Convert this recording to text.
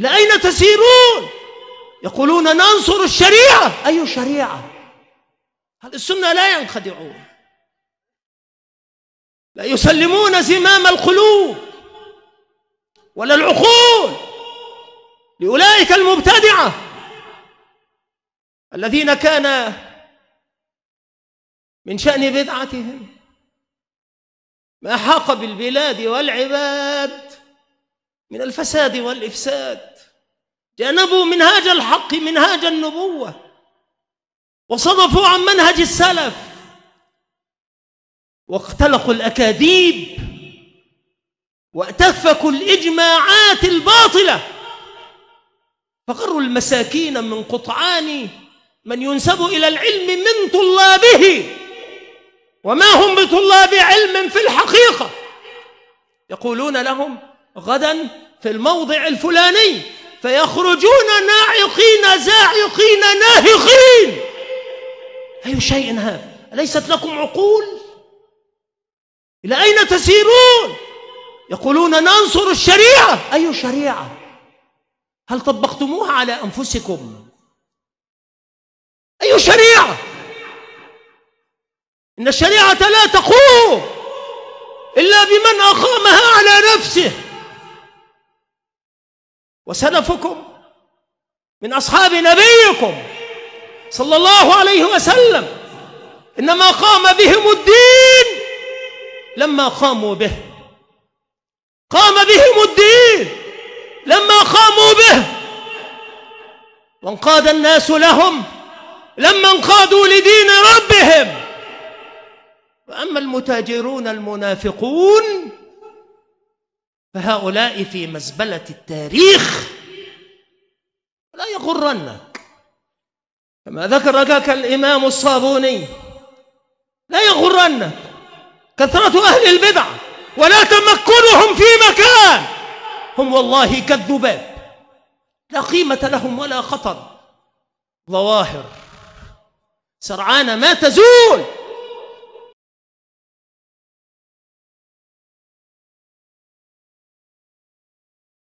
إلى أين تسيرون يقولون ننصر الشريعة أي شريعة هل السنة لا ينخدعون لا يسلمون زمام القلوب ولا العقول لأولئك المبتدعة الذين كان من شأن بدعتهم ما حاق بالبلاد والعباد من الفساد والإفساد جانبوا منهاج الحق منهاج النبوة وصدفوا عن منهج السلف واختلقوا الأكاذيب واتفكوا الإجماعات الباطلة فغروا المساكين من قطعان من ينسب إلى العلم من طلابه وما هم بطلاب علم في الحقيقة يقولون لهم غدا في الموضع الفلاني فيخرجون ناعقين زاعقين ناهقين أي شيء هذا أليست لكم عقول إلى أين تسيرون يقولون ننصر الشريعة أي شريعة هل طبقتموها على أنفسكم أي شريعة إن الشريعة لا تقوم إلا بمن أقامها على نفسه وسلفكم من أصحاب نبيكم صلى الله عليه وسلم إنما قام بهم الدين لما قاموا به قام بهم الدين لما قاموا به وانقاد الناس لهم لما انقادوا لدين ربهم وأما المتاجرون المنافقون فهؤلاء في مزبلة التاريخ لا يغرنك كما ذكرك الإمام الصابوني لا يغرنك كثرة أهل البدع ولا تمكنهم في مكان هم والله كالذباب لا قيمة لهم ولا خطر ظواهر سرعان ما تزول